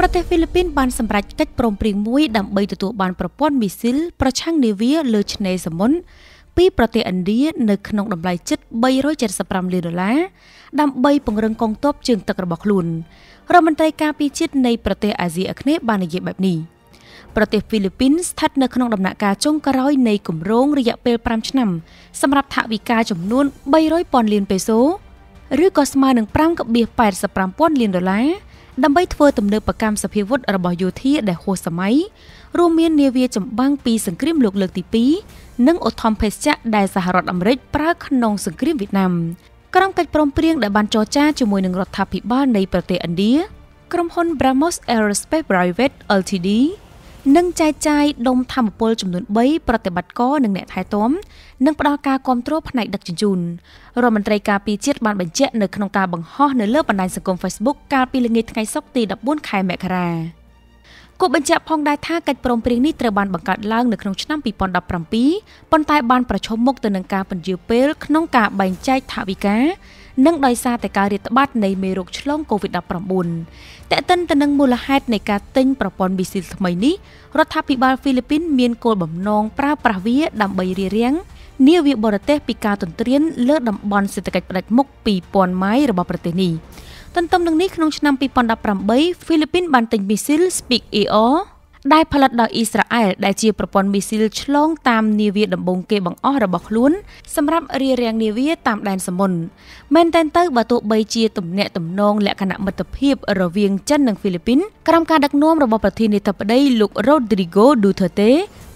ប្រទេសហ្វីលីពីនបានសម្រេចកិច្ចព្រមព្រៀងមួយដើម្បីទទួលបានប្រព័ន្ធមីស៊ីលប្រឆាំងនាវាលើឆ្នេរសមុទ្រពីប្រទេសឥណ្ឌានៅក្នុងតម្លៃជិត375លានដុល្លារដើម្បីពង្រឹងកងទ័ពជើងទឹករបស់ខ្លួនរដ្ឋមន្ត្រីការពារជាតិនៃប្រទេសអាស៊ីអាគ្នេយ៍បាននិយាយបែបនេះប្រទេសហ្វីលីពីនស្ថិតនៅក្នុងដំណាក់កាលចុងក្រោយនៃគម្រោងរយៈពេល5ឆ្នាំសម្រាប់ថវិកាចំនួន300,000លានពេសូ ឬក៏ស្មើនឹង5.85ពាន់លានដុល្លារដើម្បីធ្វើទំនើបកម្មសភាវុធរបស់យោធាដែលហួសសម័យរួមមាននាវាចម្បាំងពីសង្គ្រាមលោកលើកទី2និងឧទ្ធម្ភេសជ្ជៈដែលសហរដ្ឋអាមេរិកប្រើក្នុងសង្គ្រាមវៀតណាមក្រុមកិច្ចព្រមព្រៀងដែលបានចរចាជាមួយនឹងរដ្ឋាភិបាលនៃប្រទេសឥណ្ឌាក្រុមហ៊ុន Brahmos Aerospace Private Ltd និងចែកចាយដុំធម្មពលចំនួន3ប្រតិបត្តិករនិងអ្នកថែទាំនិងផ្ដល់ការគ្រប់គ្រងផ្នែកដឹកជញ្ជូនរដ្ឋមន្ត្រីការពារជាតិបានបញ្ជាក់នៅក្នុងការបង្ហោះនៅលើបណ្ដាញសង្គម Facebook កាលពីល្ងាចថ្ងៃសុក្រទី14ខែមករាគូបញ្ជាក់ផងដែរថាកិច្ចព្រមព្រៀងនេះត្រូវបានបង្កើតឡើងនៅក្នុងឆ្នាំ2017ប៉ុន្តែបានប្រឈមមុខទៅនឹងការពន្យាពេលក្នុងការបែងចែកថវិកានិងដោយសារតែការរាតត្បាតនៃមេរោគឆ្លង COVID-19 តេតិនទៅនឹងមូលហេតុនៃការទិញប្រព័ន្ធវីស៊ីលថ្មីនេះរដ្ឋាភិបាលហ្វីលីពីនមានគោលបំណងប្រើប្រាស់វាដើម្បីរារាំងនាវាបរទេសពីការទន្ទ្រានលើតំបន់សេដ្ឋកិច្ចផ្ដាច់មុខ2000ម៉ៃរបស់ប្រទេសនេះទន្ទឹមនឹងនេះក្នុងឆ្នាំ2018ហ្វីលីពីនបានទិញមីស៊ីល Speak ER ដែលផលិតដោយអ៊ីស្រាអែលដែលជាប្រព័ន្ធមីស៊ីលឆ្លងតាមនាវាដំបងគេបង្អស់របស់ខ្លួនសម្រាប់រារាំងនាវាតាមដែនសមុទ្រមែនតែនទៅបើទោះបីជាទំនាក់ទំនងលក្ខណៈមិត្តភាព រវាងចិននិងហ្វីលីពីនក្រោមការដឹកនាំរបស់ប្រធានាធិបតីលោក Rodrigo Duterte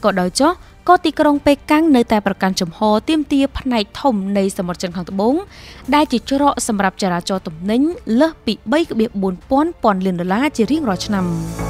ក៏ដោយចោះក៏ទីក្រុងប៉េកាំងនៅតែប្រកាន់ជំហរទាមទារផ្នែកធំនៃសមុទ្រចិនខាងត្បូងដែលជាច្រកសម្រាប់ចរាចរទំនិញលើសពី3.4ពាន់ពាន់លានដុល្លារជារៀងរាល់ឆ្នាំ។